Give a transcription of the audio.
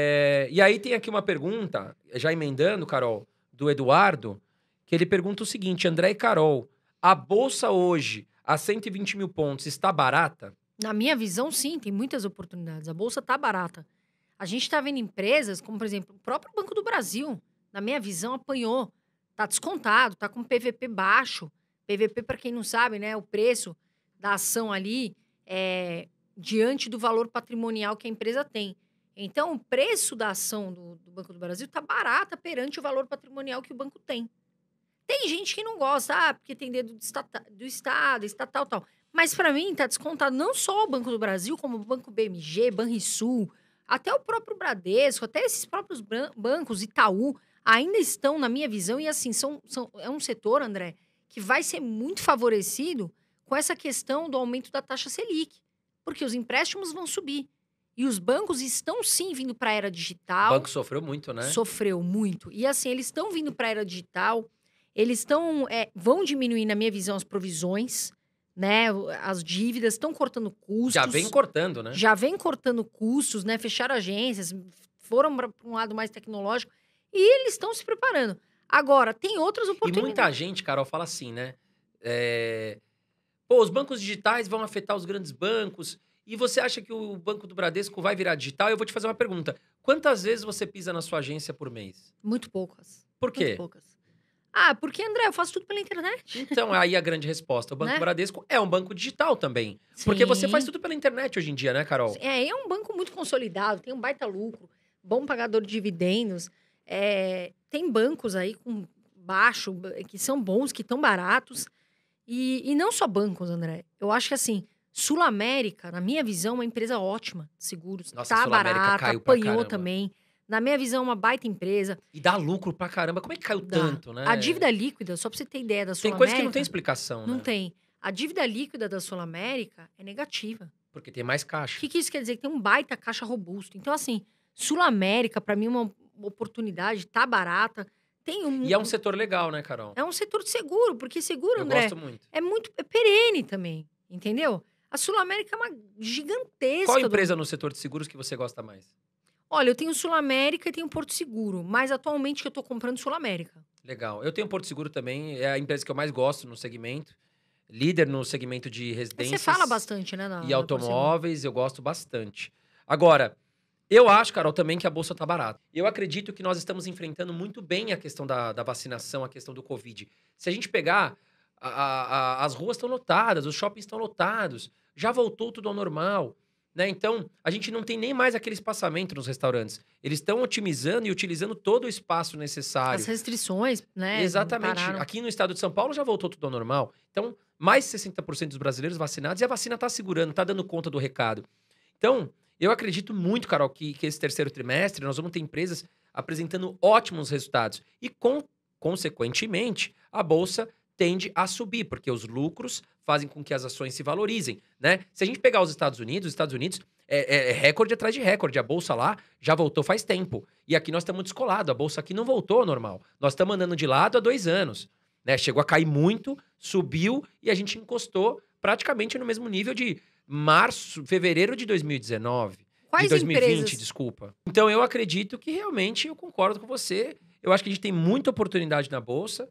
É, e aí tem aqui uma pergunta, já emendando, Carol, do Eduardo, que ele pergunta o seguinte: André e Carol, a bolsa hoje a 120 mil pontos está barata? Na minha visão, sim, tem muitas oportunidades. A bolsa está barata. A gente está vendo empresas, como por exemplo, o próprio Banco do Brasil, na minha visão, apanhou. Está descontado, está com PVP baixo. PVP, para quem não sabe, né, o preço da ação ali é, diante do valor patrimonial que a empresa tem. Então, o preço da ação do, do Banco do Brasil está barata perante o valor patrimonial que o banco tem. Tem gente que não gosta, ah, porque tem dedo do, estata, do Estado, estatal tal. Mas, para mim, está descontado não só o Banco do Brasil, como o Banco BMG, Banrisul, até o próprio Bradesco, até esses próprios bancos, Itaú, ainda estão, na minha visão, e assim, são, são, é um setor, André, que vai ser muito favorecido com essa questão do aumento da taxa Selic, porque os empréstimos vão subir. E os bancos estão sim vindo para a era digital. O banco sofreu muito, né? Sofreu muito. E assim, eles estão vindo para a era digital, eles estão. É, vão diminuir, na minha visão, as provisões, né? As dívidas, estão cortando custos. Já vem cortando, né? Já vem cortando custos, né? Fecharam agências, foram para um lado mais tecnológico. E eles estão se preparando. Agora, tem outras oportunidades. E muita gente, Carol, fala assim, né? É... Pô, os bancos digitais vão afetar os grandes bancos e você acha que o Banco do Bradesco vai virar digital? Eu vou te fazer uma pergunta. Quantas vezes você pisa na sua agência por mês? Muito poucas. Por quê? Muito poucas. Ah, porque, André, eu faço tudo pela internet. Então, aí a grande resposta. O Banco né? Bradesco é um banco digital também. Sim. Porque você faz tudo pela internet hoje em dia, né, Carol? É, é um banco muito consolidado, tem um baita lucro, bom pagador de dividendos. É, tem bancos aí com baixo, que são bons, que estão baratos. E, e não só bancos, André. Eu acho que, assim, Sul América, na minha visão, é uma empresa ótima de seguros. Nossa, tá barata, apanhou também. Na minha visão, é uma baita empresa. E dá lucro pra caramba. Como é que caiu dá. tanto, né? A dívida líquida, só pra você ter ideia da Sul tem América... Tem coisa que não tem explicação, Não né? tem. A dívida líquida da Sul América é negativa. Porque tem mais caixa. O que, que isso quer dizer? Que tem um baita caixa robusto. Então, assim, Sul América, para mim, é uma oportunidade, tá barata. Tem um... E é um setor legal, né, Carol? É um setor de seguro, porque seguro, Eu André... Eu gosto muito. É muito... É perene também, entendeu? A Sul América é uma gigantesca. Qual empresa do... no setor de seguros que você gosta mais? Olha, eu tenho Sul América e tenho Porto Seguro, mas atualmente eu estou comprando Sul América. Legal. Eu tenho Porto Seguro também, é a empresa que eu mais gosto no segmento. Líder no segmento de residências. Você fala bastante, né? Na, e automóveis, eu gosto bastante. Agora, eu acho, Carol, também que a bolsa está barata. Eu acredito que nós estamos enfrentando muito bem a questão da, da vacinação, a questão do Covid. Se a gente pegar a, a, as ruas estão lotadas, os shoppings estão lotados, já voltou tudo ao normal. Né? Então, a gente não tem nem mais aquele espaçamento nos restaurantes. Eles estão otimizando e utilizando todo o espaço necessário. As restrições, né? Exatamente. Aqui no estado de São Paulo já voltou tudo ao normal. Então, mais 60% dos brasileiros vacinados e a vacina está segurando, está dando conta do recado. Então, eu acredito muito, Carol, que, que esse terceiro trimestre nós vamos ter empresas apresentando ótimos resultados. E, com, consequentemente, a Bolsa tende a subir, porque os lucros fazem com que as ações se valorizem, né? Se a gente pegar os Estados Unidos, os Estados Unidos é, é, é recorde atrás de recorde. A bolsa lá já voltou faz tempo. E aqui nós estamos descolado. A bolsa aqui não voltou ao normal. Nós estamos andando de lado há dois anos. Né? Chegou a cair muito, subiu e a gente encostou praticamente no mesmo nível de março, fevereiro de 2019. Quais de 2020, empresas? desculpa. Então eu acredito que realmente eu concordo com você. Eu acho que a gente tem muita oportunidade na bolsa.